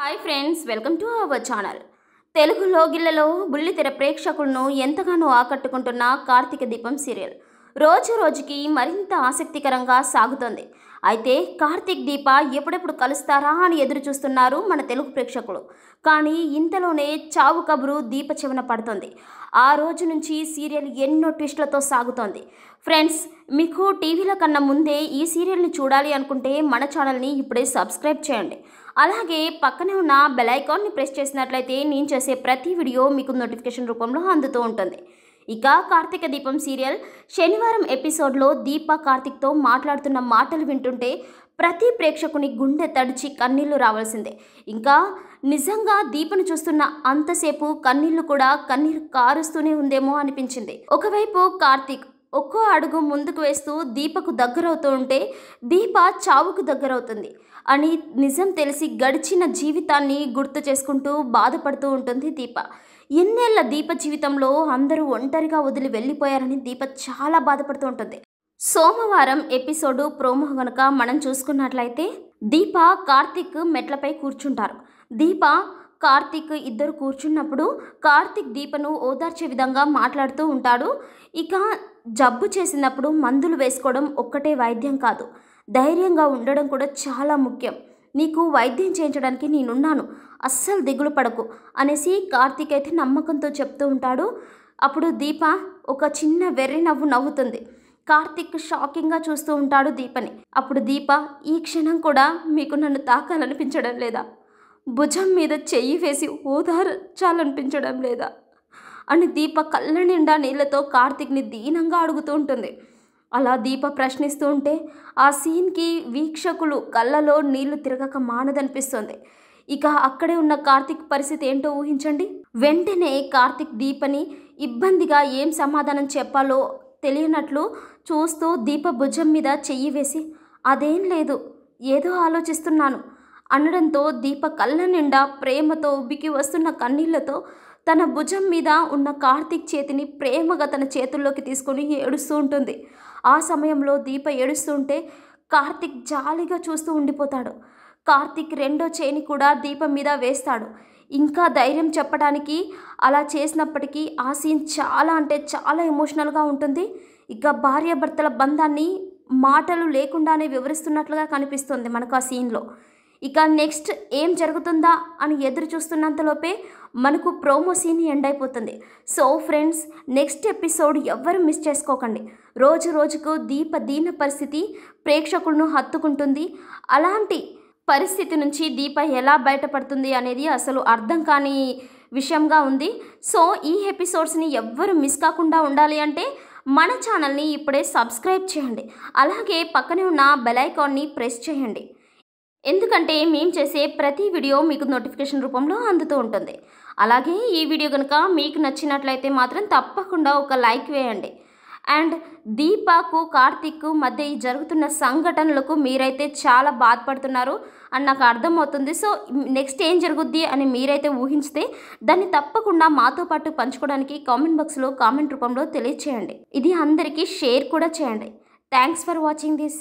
hi friends welcome to our channel Telugu లోగిళ్లలో బుల్లితెర ప్రేక్షకులను ఎంతగానో ఆకట్టుకుంటున్న కార్తీక దీపం సీరియల్ రోజు రోజుకి మరింత ఆసక్తికరంగా సాగుతోంది అయితే కార్తీక్ దీప ఎప్పుడెప్పుడు కలుస్తారా అని ఎదురు చూస్తున్నారు మన తెలుగు ప్రేక్షకులు కానీ ఇంతలోనే చావు కబురు దీప చివన పడుతుంది ఆ రోజు నుంచి సీరియల్ ఎన్నో ట్విస్టులతో సాగుతోంది ఫ్రెండ్స్ మీకు టీవీల కన్నా ముందే ఈ సీరియల్ని చూడాలి అనుకుంటే మన ఛానల్ని ఇప్పుడే సబ్స్క్రైబ్ చేయండి అలాగే పక్కనే ఉన్న బెల్ ఐకాన్ని ప్రెస్ చేసినట్లయితే నేను చేసే ప్రతి వీడియో మీకు నోటిఫికేషన్ రూపంలో అందుతూ ఉంటుంది ఇక కార్తీక దీపం సీరియల్ శనివారం ఎపిసోడ్లో దీప కార్తిక్తో మాట్లాడుతున్న మాటలు వింటుంటే ప్రతి ప్రేక్షకుని గుండె తడిచి కన్నీళ్లు రావాల్సిందే ఇంకా నిజంగా దీపను చూస్తున్న అంతసేపు కన్నీళ్లు కూడా కన్నీరు కారుస్తూనే ఉందేమో అనిపించింది ఒకవైపు కార్తీక్ ఒక్కో అడుగు ముందుకు వేస్తూ దీపకు దగ్గరవుతూ ఉంటే దీప చావుకు దగ్గరవుతుంది అని నిజం తెలిసి గడిచిన జీవితాన్ని గుర్తు చేసుకుంటూ బాధపడుతూ ఉంటుంది దీప ఎన్నేళ్ల దీప జీవితంలో అందరూ ఒంటరిగా వదిలి వెళ్ళిపోయారని దీప చాలా బాధపడుతూ ఉంటుంది సోమవారం ఎపిసోడు ప్రోమో కనుక మనం చూసుకున్నట్లయితే దీప కార్తిక్ మెట్లపై కూర్చుంటారు దీప కార్తిక్ ఇద్దరు కూర్చున్నప్పుడు కార్తిక్ దీపను ఓదార్చే విధంగా మాట్లాడుతూ ఉంటాడు ఇక జబ్బు చేసినప్పుడు మందులు వేసుకోవడం ఒక్కటే వైద్యం కాదు ధైర్యంగా ఉండడం కూడా చాలా ముఖ్యం నీకు వైద్యం చేయించడానికి నేనున్నాను అస్సలు దిగులు పడకు అనేసి కార్తీక్ అయితే నమ్మకంతో చెప్తూ ఉంటాడు అప్పుడు దీప ఒక చిన్న వెర్రి నవ్వు నవ్వుతుంది కార్తిక్ షాకింగ్గా చూస్తూ ఉంటాడు దీపని అప్పుడు దీప ఈ క్షణం కూడా మీకు నన్ను తాకాలనిపించడం లేదా భుజం మీద చెయ్యి వేసి ఓదార్చాలనిపించడం లేదా అని దీప కళ్ళ నిండా నీళ్లతో కార్తిక్ని దీనంగా అడుగుతూ ఉంటుంది అలా దీప ప్రశ్నిస్తూ ఉంటే ఆ సీన్కి వీక్షకులు కళ్ళలో నీళ్లు తిరగక మానదనిపిస్తుంది ఇక అక్కడే ఉన్న కార్తిక్ పరిస్థితి ఏంటో ఊహించండి వెంటనే కార్తిక్ దీపని ఇబ్బందిగా ఏం సమాధానం చెప్పాలో తెలియనట్లు చూస్తూ దీప భుజం మీద చెయ్యి వేసి అదేం లేదు ఏదో ఆలోచిస్తున్నాను అనడంతో దీప కళ్ళ నిండా ప్రేమతో ఉబ్బికి వస్తున్న కన్నీళ్లతో తన భుజం మీద ఉన్న కార్తిక్ చేతిని ప్రేమగా తన చేతుల్లోకి తీసుకొని ఏడుస్తూ ఉంటుంది ఆ సమయంలో దీప ఏడుస్తుంటే కార్తిక్ జాలిగా చూస్తూ ఉండిపోతాడు కార్తిక్ రెండో చేయిని కూడా దీపం మీద వేస్తాడు ఇంకా ధైర్యం చెప్పడానికి అలా చేసినప్పటికీ ఆ సీన్ చాలా అంటే చాలా ఎమోషనల్గా ఉంటుంది ఇక భార్యాభర్తల బంధాన్ని మాటలు లేకుండానే వివరిస్తున్నట్లుగా కనిపిస్తుంది మనకు ఆ సీన్లో ఇక నెక్స్ట్ ఏం జరుగుతుందా అని ఎదురు చూస్తున్నంతలోపే మనకు ప్రోమో సీన్ ఎండ్ అయిపోతుంది సో ఫ్రెండ్స్ నెక్స్ట్ ఎపిసోడ్ ఎవ్వరు మిస్ చేసుకోకండి రోజు రోజుకు దీప దీన పరిస్థితి ప్రేక్షకులను హత్తుకుంటుంది అలాంటి పరిస్థితి నుంచి దీప ఎలా బయటపడుతుంది అనేది అసలు అర్థం కాని విషయంగా ఉంది సో ఈ ఎపిసోడ్స్ని ఎవ్వరు మిస్ కాకుండా ఉండాలి అంటే మన ఛానల్ని ఇప్పుడే సబ్స్క్రైబ్ చేయండి అలాగే పక్కనే ఉన్న బెల్ ఐకాన్ని ప్రెస్ చేయండి ఎందుకంటే మేము చేసే ప్రతి వీడియో మీకు నోటిఫికేషన్ రూపంలో అందుతూ ఉంటుంది అలాగే ఈ వీడియో కనుక మీకు నచ్చినట్లయితే మాత్రం తప్పకుండా ఒక లైక్ వేయండి అండ్ దీపాకు కార్తిక్కు మధ్య ఈ జరుగుతున్న సంఘటనలకు మీరైతే చాలా బాధపడుతున్నారు అని నాకు అర్థమవుతుంది సో నెక్స్ట్ ఏం జరుగుద్ది అని మీరైతే ఊహించితే దాన్ని తప్పకుండా మాతో పాటు పంచుకోవడానికి కామెంట్ బాక్స్లో కామెంట్ రూపంలో తెలియచేయండి ఇది అందరికీ షేర్ కూడా చేయండి థ్యాంక్స్ ఫర్ వాచింగ్ దిస్